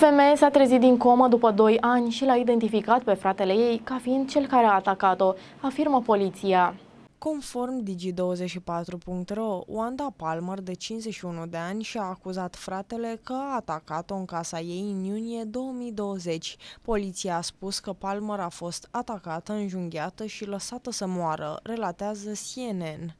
femeie s-a trezit din comă după 2 ani și l-a identificat pe fratele ei ca fiind cel care a atacat-o, afirmă poliția. Conform Digi24.ro, Wanda Palmer, de 51 de ani, și-a acuzat fratele că a atacat-o în casa ei în iunie 2020. Poliția a spus că Palmer a fost atacată, înjunghiată și lăsată să moară, relatează CNN.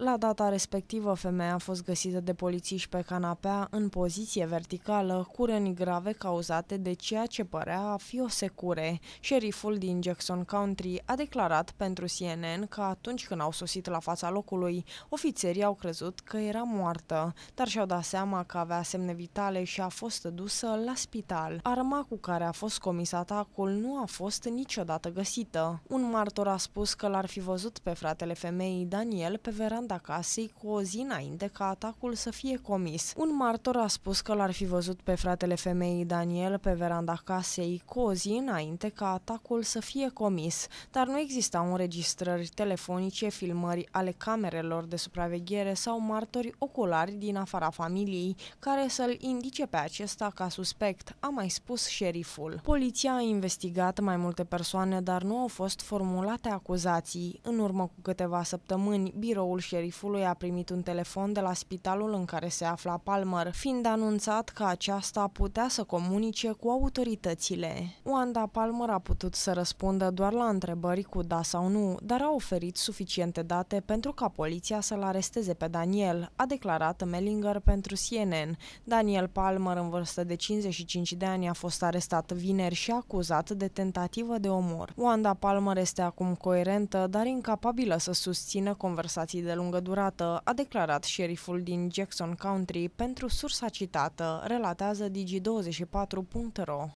La data respectivă, femeia a fost găsită de polițiști pe canapea în poziție verticală, cu răni grave cauzate de ceea ce părea a fi o secure. Șeriful din Jackson County a declarat pentru CNN că atunci când au sosit la fața locului, ofițerii au crezut că era moartă, dar și-au dat seama că avea semne vitale și a fost dusă la spital. Arma cu care a fost comis atacul nu a fost niciodată găsită. Un martor a spus că l-ar fi văzut pe fratele femeii Daniel pe veranda veranda casei cu o zi înainte ca atacul să fie comis. Un martor a spus că l-ar fi văzut pe fratele femeii Daniel pe veranda casei cu o zi înainte ca atacul să fie comis, dar nu existau înregistrări telefonice, filmări ale camerelor de supraveghere sau martori oculari din afara familiei care să-l indice pe acesta ca suspect, a mai spus șeriful. Poliția a investigat mai multe persoane, dar nu au fost formulate acuzații. În urmă cu câteva săptămâni, biroul și șerifului a primit un telefon de la spitalul în care se afla Palmer, fiind anunțat că aceasta putea să comunice cu autoritățile. Wanda Palmer a putut să răspundă doar la întrebări cu da sau nu, dar a oferit suficiente date pentru ca poliția să-l aresteze pe Daniel, a declarat Mellinger pentru CNN. Daniel Palmer, în vârstă de 55 de ani, a fost arestat vineri și acuzat de tentativă de omor. Wanda Palmer este acum coerentă, dar incapabilă să susțină conversații de lungă lungă durată, a declarat șeriful din Jackson County pentru sursa citată, relatează digi24.ro.